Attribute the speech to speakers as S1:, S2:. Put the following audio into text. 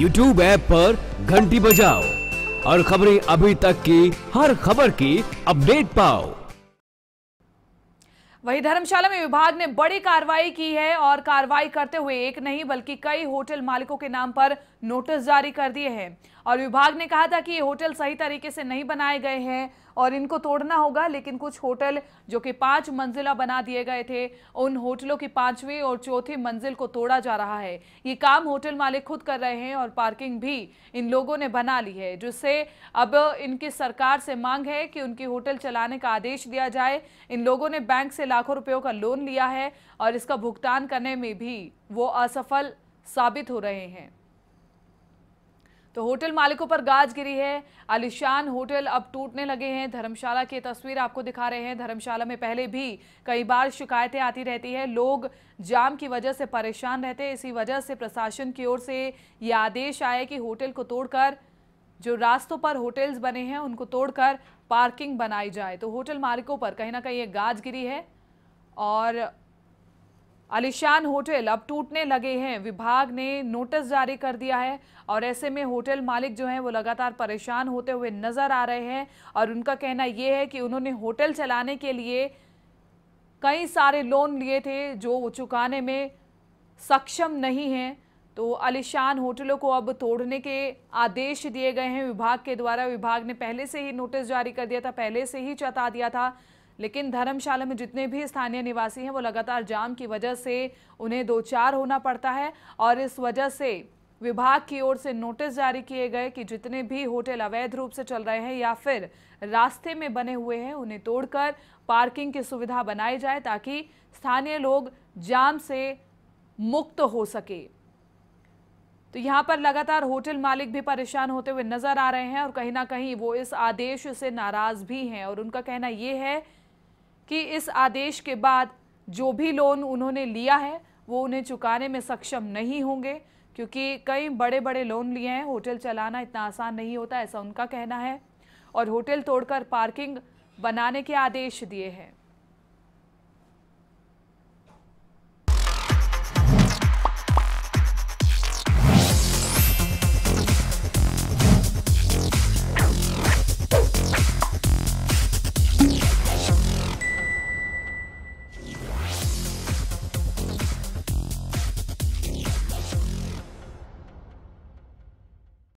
S1: YouTube app पर घंटी बजाओ और खबरें अभी तक की हर खबर की अपडेट पाओ वही धर्मशाला में विभाग ने बड़ी कार्रवाई की है और कार्रवाई करते हुए एक नहीं बल्कि कई होटल मालिकों के नाम पर नोटिस जारी कर दिए हैं और विभाग ने कहा था कि ये होटल सही तरीके से नहीं बनाए गए हैं और इनको तोड़ना होगा लेकिन कुछ होटल जो कि पाँच मंजिला बना दिए गए थे उन होटलों की पाँचवीं और चौथी मंजिल को तोड़ा जा रहा है ये काम होटल मालिक खुद कर रहे हैं और पार्किंग भी इन लोगों ने बना ली है जिससे अब इनकी सरकार से मांग है कि उनकी होटल चलाने का आदेश दिया जाए इन लोगों ने बैंक से लाखों रुपयों का लोन लिया है और इसका भुगतान करने में भी वो असफल साबित हो रहे हैं तो होटल मालिकों पर गाज गिरी है आलिशान होटल अब टूटने लगे हैं धर्मशाला की तस्वीर आपको दिखा रहे हैं धर्मशाला में पहले भी कई बार शिकायतें आती रहती है लोग जाम की वजह से परेशान रहते हैं इसी वजह से प्रशासन की ओर से ये आदेश आए कि होटल को तोड़कर जो रास्तों पर होटल्स बने हैं उनको तोड़कर पार्किंग बनाई जाए तो होटल मालिकों पर कहीं ना कहीं ये गाज गिरी है और अलिशान होटल अब टूटने लगे हैं विभाग ने नोटिस जारी कर दिया है और ऐसे में होटल मालिक जो हैं वो लगातार परेशान होते हुए नज़र आ रहे हैं और उनका कहना ये है कि उन्होंने होटल चलाने के लिए कई सारे लोन लिए थे जो वो चुकाने में सक्षम नहीं हैं तो अलिशान होटलों को अब तोड़ने के आदेश दिए गए हैं विभाग के द्वारा विभाग ने पहले से ही नोटिस जारी कर दिया था पहले से ही चता दिया था लेकिन धर्मशाला में जितने भी स्थानीय निवासी हैं वो लगातार जाम की वजह से उन्हें दो चार होना पड़ता है और इस वजह से विभाग की ओर से नोटिस जारी किए गए कि जितने भी होटल अवैध रूप से चल रहे हैं या फिर रास्ते में बने हुए हैं उन्हें तोड़कर पार्किंग की सुविधा बनाई जाए ताकि स्थानीय लोग जाम से मुक्त हो सके तो यहाँ पर लगातार होटल मालिक भी परेशान होते हुए नजर आ रहे हैं और कहीं ना कहीं वो इस आदेश से नाराज भी हैं और उनका कहना ये है कि इस आदेश के बाद जो भी लोन उन्होंने लिया है वो उन्हें चुकाने में सक्षम नहीं होंगे क्योंकि कई बड़े बड़े लोन लिए हैं होटल चलाना इतना आसान नहीं होता ऐसा उनका कहना है और होटल तोड़कर पार्किंग बनाने के आदेश दिए हैं